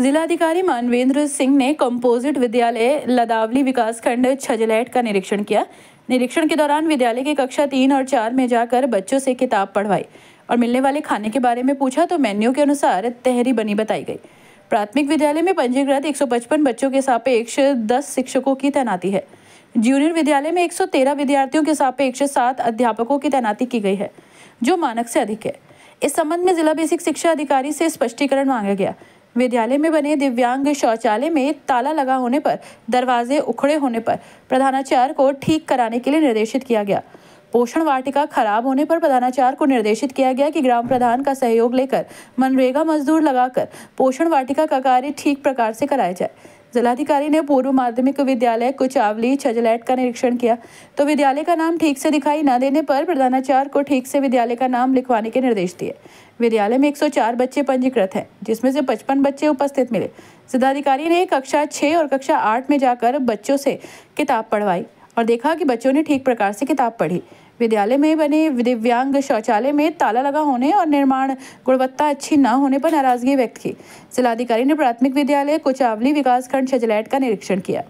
जिलाधिकारी मानवेंद्र सिंह ने कंपोजिट विद्यालय लदावली विकासखंड छजलैट का निरीक्षण किया निरीक्षण के दौरान विद्यालय के कक्षा तीन और चार में जाकर बच्चों से किताब पढ़वाई और मिलने वाले खाने के बारे में पूछा तो मेन्यू के अनुसार तहरी बनी बताई गई प्राथमिक विद्यालय में पंजीकृत 155 बच्चों के सापेक्ष 10 शिक्षकों की तैनाती है जूनियर विद्यालय में 113 विद्यार्थियों के सापेक्ष सात अध्यापकों की तैनाती की गई है जो मानक से अधिक है इस संबंध में जिला बेसिक शिक्षा अधिकारी से स्पष्टीकरण मांगा गया विद्यालय में बने दिव्यांग शौचालय में ताला लगा होने पर दरवाजे उखड़े होने पर प्रधानाचार्य को ठीक कराने के लिए निर्देशित किया गया पोषण वाटिका खराब होने पर प्रधानाचार्य को निर्देशित किया गया कि ग्राम प्रधान का सहयोग लेकर मनरेगा मजदूर लगाकर पोषण वाटिका का कार्य ठीक प्रकार से कराया जाए जिलाधिकारी ने पूर्व माध्यमिक विद्यालय कुचावली छजलैट का निरीक्षण किया तो विद्यालय का नाम ठीक से दिखाई न देने पर प्रधानाचार्य को ठीक से विद्यालय का नाम लिखवाने के निर्देश दिए विद्यालय में 104 बच्चे पंजीकृत हैं जिसमें से 55 बच्चे उपस्थित मिले जिलाधिकारी ने कक्षा छः और कक्षा आठ में जाकर बच्चों से किताब पढ़वाई और देखा कि बच्चों ने ठीक प्रकार से किताब पढ़ी विद्यालय में बने दिव्यांग शौचालय में ताला लगा होने और निर्माण गुणवत्ता अच्छी न होने पर नाराजगी व्यक्त की जिलाधिकारी ने प्राथमिक विद्यालय कुचावली विकासखंड छजलैट का निरीक्षण किया